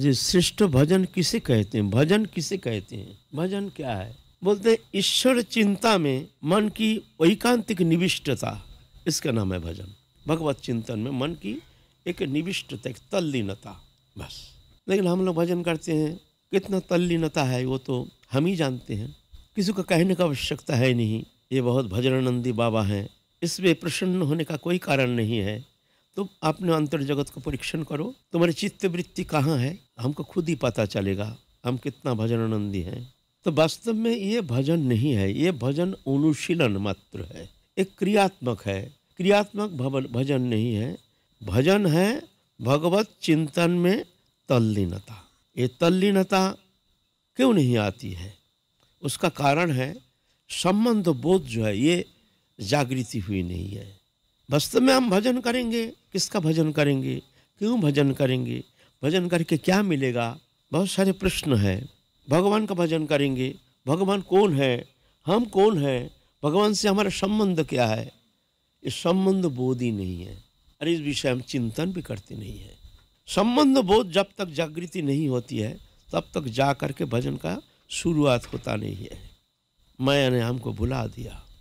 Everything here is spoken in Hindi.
ये श्रेष्ठ भजन किसे कहते हैं भजन किसे कहते हैं भजन क्या है बोलते ईश्वर चिंता में मन की वैकांतिक निविष्टता इसका नाम है भजन भगवत चिंतन में मन की एक निविष्टता एक तल्लीनता बस लेकिन हम लोग भजन करते हैं कितना तल्लीनता है वो तो हम ही जानते हैं किसी को कहने का आवश्यकता है नहीं ये बहुत भजनानंदी बाबा हैं इसमें प्रसन्न होने का कोई कारण नहीं है तुम अपने अंतर जगत को परीक्षण करो तुम्हारी चित्तवृत्ति कहाँ है हमको खुद ही पता चलेगा हम कितना भजन आनंदी हैं तो वास्तव में ये भजन नहीं है ये भजन अनुशीलन मात्र है एक क्रियात्मक है क्रियात्मक भजन नहीं है भजन है भगवत चिंतन में तल्लीनता ये तल्लीनता क्यों नहीं आती है उसका कारण है संबंध बोध जो है ये जागृति हुई नहीं है वास्तव तो में हम भजन करेंगे किसका भजन करेंगे क्यों भजन करेंगे भजन करके क्या मिलेगा बहुत सारे प्रश्न हैं भगवान का भजन करेंगे भगवान कौन है हम कौन हैं भगवान से हमारा संबंध क्या है ये संबंध बोध ही नहीं है और इस विषय हम चिंतन भी करते नहीं है संबंध बोध जब तक जागृति नहीं होती है तब तक जा करके भजन का शुरुआत होता नहीं है मैंने हमको भुला दिया